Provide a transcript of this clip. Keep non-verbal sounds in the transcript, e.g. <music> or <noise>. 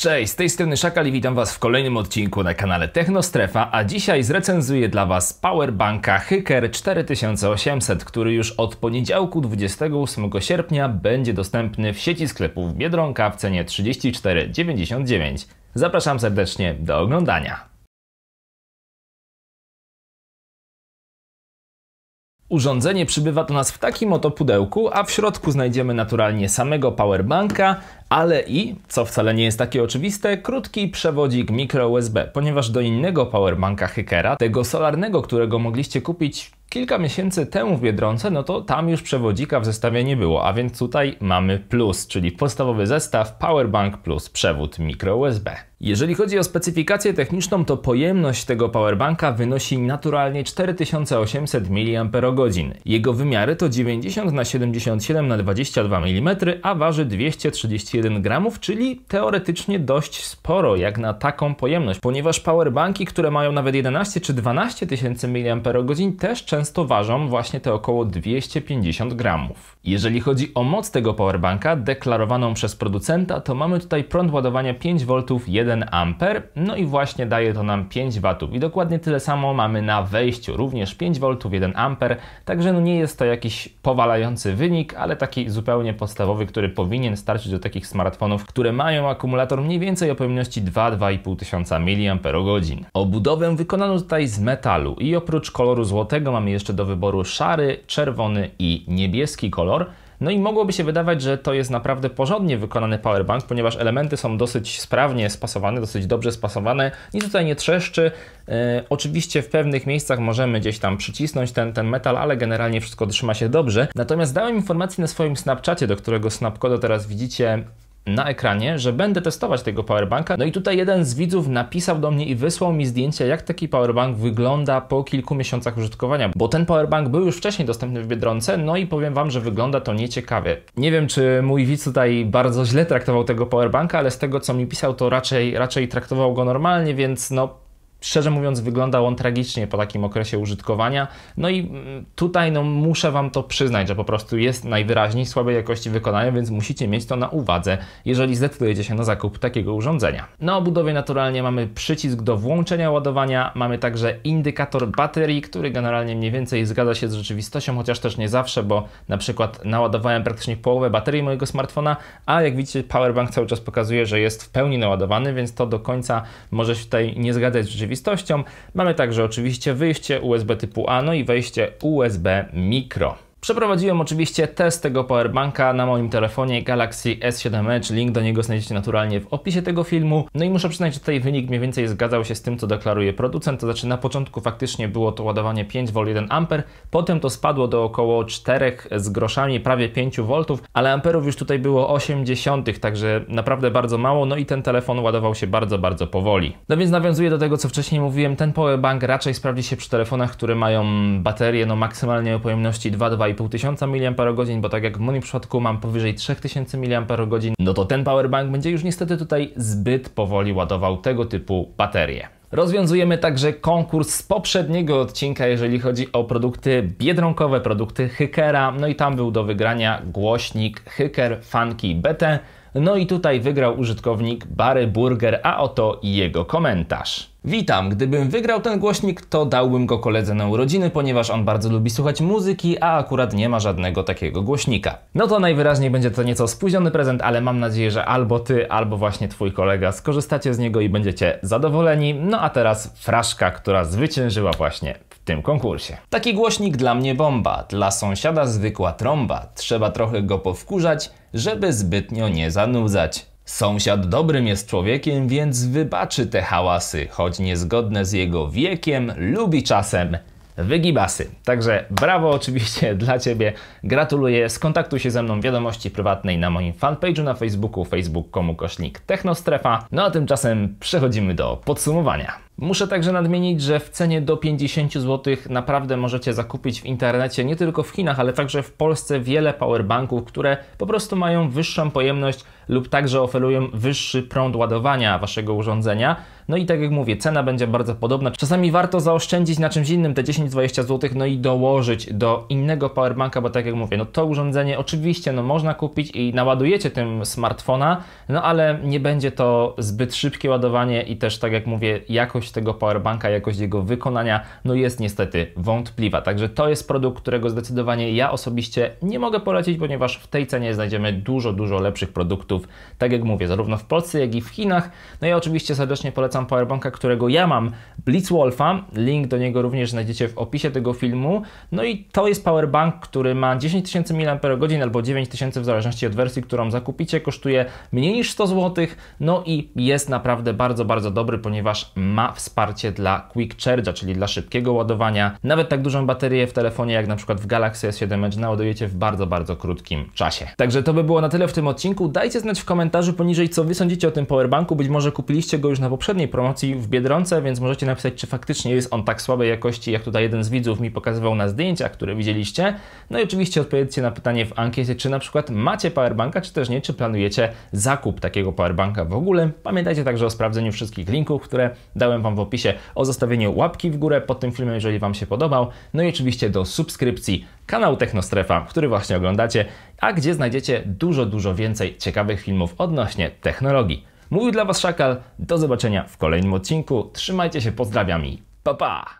Cześć, z tej strony Szakal i witam Was w kolejnym odcinku na kanale Technostrefa, a dzisiaj zrecenzuję dla Was powerbanka Hyker 4800, który już od poniedziałku 28 sierpnia będzie dostępny w sieci sklepów Biedronka w cenie 34,99. Zapraszam serdecznie do oglądania. Urządzenie przybywa do nas w takim oto pudełku, a w środku znajdziemy naturalnie samego powerbanka, ale i, co wcale nie jest takie oczywiste, krótki przewodzik micro USB, ponieważ do innego powerbanka Hykera, tego solarnego, którego mogliście kupić Kilka miesięcy temu w Biedronce, no to tam już przewodzika w zestawie nie było, a więc tutaj mamy plus, czyli podstawowy zestaw Powerbank plus przewód mikro USB. Jeżeli chodzi o specyfikację techniczną, to pojemność tego powerbanka wynosi naturalnie 4800 mAh. Jego wymiary to 90 na 77 na 22 mm, a waży 231 g, czyli teoretycznie dość sporo jak na taką pojemność, ponieważ powerbanki, które mają nawet 11 czy 12 tysięcy mAh też często często ważą właśnie te około 250 gramów. Jeżeli chodzi o moc tego powerbanka deklarowaną przez producenta, to mamy tutaj prąd ładowania 5V 1A, no i właśnie daje to nam 5 W. I dokładnie tyle samo mamy na wejściu, również 5V 1A, także no nie jest to jakiś powalający wynik, ale taki zupełnie podstawowy, który powinien starczyć do takich smartfonów, które mają akumulator mniej więcej o pojemności 2-2,5 tysiąca mAh. Obudowę wykonano tutaj z metalu i oprócz koloru złotego mamy jeszcze do wyboru szary, czerwony i niebieski kolor. No i mogłoby się wydawać, że to jest naprawdę porządnie wykonany powerbank, ponieważ elementy są dosyć sprawnie spasowane, dosyć dobrze spasowane, nic tutaj nie trzeszczy. E, oczywiście w pewnych miejscach możemy gdzieś tam przycisnąć ten, ten metal, ale generalnie wszystko trzyma się dobrze. Natomiast dałem informację na swoim Snapchacie, do którego Snapcoda teraz widzicie na ekranie, że będę testować tego powerbanka. No i tutaj jeden z widzów napisał do mnie i wysłał mi zdjęcie, jak taki powerbank wygląda po kilku miesiącach użytkowania, bo ten powerbank był już wcześniej dostępny w Biedronce, no i powiem Wam, że wygląda to nieciekawie. Nie wiem, czy mój widz tutaj bardzo źle traktował tego powerbanka, ale z tego, co mi pisał, to raczej, raczej traktował go normalnie, więc no Szczerze mówiąc, wyglądał on tragicznie po takim okresie użytkowania. No i mm, tutaj no, muszę Wam to przyznać, że po prostu jest najwyraźniej słabej jakości wykonania, więc musicie mieć to na uwadze, jeżeli zdecydujecie się na zakup takiego urządzenia. Na obudowie naturalnie mamy przycisk do włączenia ładowania, mamy także indykator baterii, który generalnie mniej więcej zgadza się z rzeczywistością, chociaż też nie zawsze, bo na przykład naładowałem praktycznie połowę baterii mojego smartfona, a jak widzicie powerbank cały czas pokazuje, że jest w pełni naładowany, więc to do końca może się tutaj nie zgadzać z rzeczywistością rzeczywistością. Mamy także oczywiście wyjście USB typu A, no i wejście USB mikro. Przeprowadziłem oczywiście test tego powerbanka na moim telefonie Galaxy S7 Edge, link do niego znajdziecie naturalnie w opisie tego filmu. No i muszę przyznać, że tutaj wynik mniej więcej zgadzał się z tym, co deklaruje producent, to znaczy na początku faktycznie było to ładowanie 5V1A, potem to spadło do około 4 z groszami, prawie 5V, ale amperów już tutaj było 0,8, także naprawdę bardzo mało, no i ten telefon ładował się bardzo, bardzo powoli. No więc nawiązuję do tego, co wcześniej mówiłem, ten powerbank raczej sprawdzi się przy telefonach, które mają baterie no maksymalnie o pojemności 2,2 tysiąca mAh, bo tak jak w moim przypadku mam powyżej 3000 mAh, no to ten powerbank będzie już niestety tutaj zbyt powoli ładował tego typu baterie. Rozwiązujemy także konkurs z poprzedniego odcinka, jeżeli chodzi o produkty biedronkowe, produkty Hykera. No i tam był do wygrania głośnik Hyker Funky BT. No i tutaj wygrał użytkownik Barry Burger, a oto jego komentarz. Witam, gdybym wygrał ten głośnik, to dałbym go koledze na urodziny, ponieważ on bardzo lubi słuchać muzyki, a akurat nie ma żadnego takiego głośnika. No to najwyraźniej będzie to nieco spóźniony prezent, ale mam nadzieję, że albo ty, albo właśnie twój kolega skorzystacie z niego i będziecie zadowoleni. No a teraz fraszka, która zwyciężyła właśnie w tym konkursie. Taki głośnik dla mnie bomba, dla sąsiada zwykła trąba. Trzeba trochę go powkurzać, żeby zbytnio nie zanudzać. Sąsiad dobrym jest człowiekiem, więc wybaczy te hałasy, choć niezgodne z jego wiekiem, lubi czasem wygibasy. Także brawo oczywiście <laughs> dla Ciebie, gratuluję, skontaktuj się ze mną w wiadomości prywatnej na moim fanpage'u na Facebooku facebook.com kośnik technostrefa. No a tymczasem przechodzimy do podsumowania. Muszę także nadmienić, że w cenie do 50 zł naprawdę możecie zakupić w internecie nie tylko w Chinach, ale także w Polsce wiele powerbanków, które po prostu mają wyższą pojemność lub także oferują wyższy prąd ładowania waszego urządzenia. No i tak jak mówię, cena będzie bardzo podobna. Czasami warto zaoszczędzić na czymś innym te 10-20 zł, no i dołożyć do innego powerbanka, bo tak jak mówię, no to urządzenie oczywiście no można kupić i naładujecie tym smartfona, no ale nie będzie to zbyt szybkie ładowanie i też tak jak mówię, jakość jakość tego powerbanka, jakość jego wykonania no jest niestety wątpliwa. Także to jest produkt, którego zdecydowanie ja osobiście nie mogę polecić, ponieważ w tej cenie znajdziemy dużo, dużo lepszych produktów, tak jak mówię, zarówno w Polsce, jak i w Chinach. No i oczywiście serdecznie polecam powerbanka, którego ja mam, Wolfa. Link do niego również znajdziecie w opisie tego filmu. No i to jest powerbank, który ma 10 000 mAh albo 9 000 w zależności od wersji, którą zakupicie. Kosztuje mniej niż 100 zł, no i jest naprawdę bardzo, bardzo dobry, ponieważ ma wsparcie dla Quick Charge'a, czyli dla szybkiego ładowania. Nawet tak dużą baterię w telefonie jak na przykład w Galaxy S7 Edge naładujecie w bardzo, bardzo krótkim czasie. Także to by było na tyle w tym odcinku. Dajcie znać w komentarzu poniżej, co Wy sądzicie o tym powerbanku. Być może kupiliście go już na poprzedniej promocji w Biedronce, więc możecie napisać, czy faktycznie jest on tak słabej jakości, jak tutaj jeden z widzów mi pokazywał na zdjęciach, które widzieliście. No i oczywiście odpowiedzcie na pytanie w ankiecie, czy na przykład macie powerbanka, czy też nie, czy planujecie zakup takiego powerbanka w ogóle. Pamiętajcie także o sprawdzeniu wszystkich linków, które dałem Wam w opisie o zostawieniu łapki w górę pod tym filmem, jeżeli Wam się podobał. No i oczywiście do subskrypcji kanału Technostrefa, który właśnie oglądacie, a gdzie znajdziecie dużo, dużo więcej ciekawych filmów odnośnie technologii. Mówił dla Was Szakal, do zobaczenia w kolejnym odcinku. Trzymajcie się, pozdrawiam i pa pa!